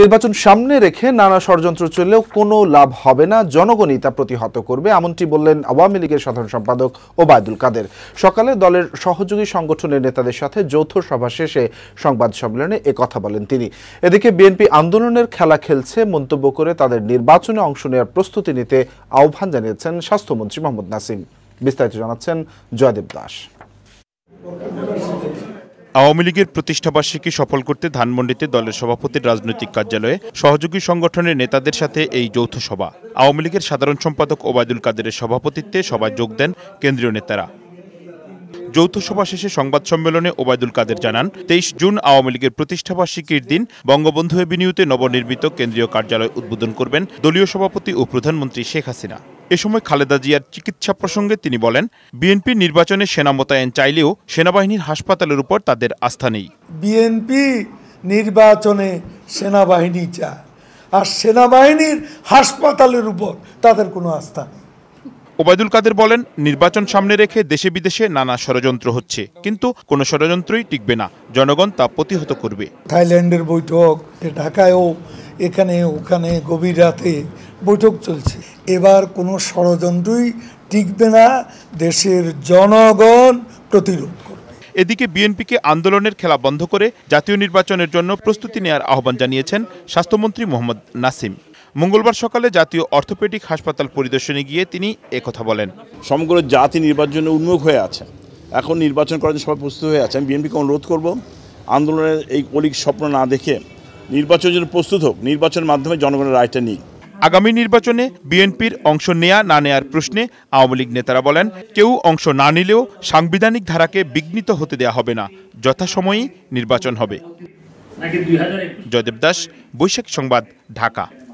নির্বাচন সামনে রেখে নানা ষড়যন্ত্র চললেও কোনো লাভ হবে না জনগণই তা প্রতিহত করবে এমনটি বললেন আওয়ামী লীগের সাধারণ সম্পাদক ওবায়দুল কাদের সকালে দলের সহযোগী সংগঠনের নেতাদের সাথে যৌথ সভা শেষে সংবাদ সম্মেলনে এ কথা বলেন তিনি এদিকে বিএনপি আন্দোলনের খেলা খেলছে মন্তব্য করে তাদের নির্বাচনে অংশ নেওয়ার প্রস্তুতি নিতে আহ্বান জানিয়েছেন স্বাস্থ্যমন্ত্রী মোহাম্মদ নাসিম বিস্তারিত জানাচ্ছেন জয়দেব দাস আওয়ামী লীগের প্রতিষ্ঠাবার্ষিকী সফল করতে ধানমন্ডিতে দলের সভাপতির রাজনৈতিক কার্যালয়ে সহযোগী সংগঠনের নেতাদের সাথে এই যৌথ সভা আওয়ামী লীগের সাধারণ সম্পাদক ওবায়দুল কাদেরের সভাপতিত্বে সভায় যোগ দেন কেন্দ্রীয় নেতারা যৌথ সভা শেষে সংবাদ সম্মেলনে ওবায়দুল কাদের জানান তেইশ জুন আওয়ামী লীগের প্রতিষ্ঠাবার্ষিকীর দিন বঙ্গবন্ধু এভিনিউতে নবনির্মিত কেন্দ্রীয় কার্যালয় উদ্বোধন করবেন দলীয় সভাপতি ও প্রধানমন্ত্রী শেখ হাসিনা এ সময় খালেদা জিয়ার চিকিৎসা প্রসঙ্গে তিনি বলেন বিএনপি নির্বাচনে সেনা মোতায়েন চাইলেও সেনাবাহিনীর হাসপাতালের উপর তাদের আস্থা নেই বিএনপি নির্বাচনে সেনাবাহিনী চায় আর সেনাবাহিনীর হাসপাতালের উপর তাদের কোনো আস্থা নেই ওবায়দুল কাদের বলেন নির্বাচন সামনে রেখে দেশে বিদেশে নানা ষড়যন্ত্র হচ্ছে কিন্তু কোনো ষড়যন্ত্রই টিকবে না জনগণ তা প্রতিহত করবে থাইল্যান্ডের বৈঠক ঢাকায়ও এখানে ওখানে গভীর রাতে বৈঠক চলছে এবার কোনো ষড়যন্ত্রই টিকবে না দেশের জনগণ প্রতিরোধ এদিকে বিএনপিকে আন্দোলনের খেলা বন্ধ করে জাতীয় নির্বাচনের জন্য প্রস্তুতি নেয়ার আহ্বান জানিয়েছেন স্বাস্থ্যমন্ত্রী মোহাম্মদ নাসিম মঙ্গলবার সকালে জাতীয় অর্থোপেডিক হাসপাতাল পরিদর্শনে গিয়ে তিনি একথা বলেন সমগ্র জাতি নির্বাচনে উন্মুখ হয়ে আছে এখন নির্বাচন করার জন্য সবাই প্রস্তুত হয়ে আছে আমি বিএনপিকে অনুরোধ করব আন্দোলনের এই অলিক স্বপ্ন না দেখে নির্বাচনের জন্য প্রস্তুত হোক নির্বাচনের মাধ্যমে জনগণের রায়টা নিই আগামী নির্বাচনে বিএনপির অংশ নেয়া না নেয়ার প্রশ্নে আওয়ামী লীগ নেতারা বলেন কেউ অংশ না নিলেও সাংবিধানিক ধারাকে বিঘ্নিত হতে দেয়া হবে না যথাসময়েই নির্বাচন হবে জয়দেব দাস বৈশাখ সংবাদ ঢাকা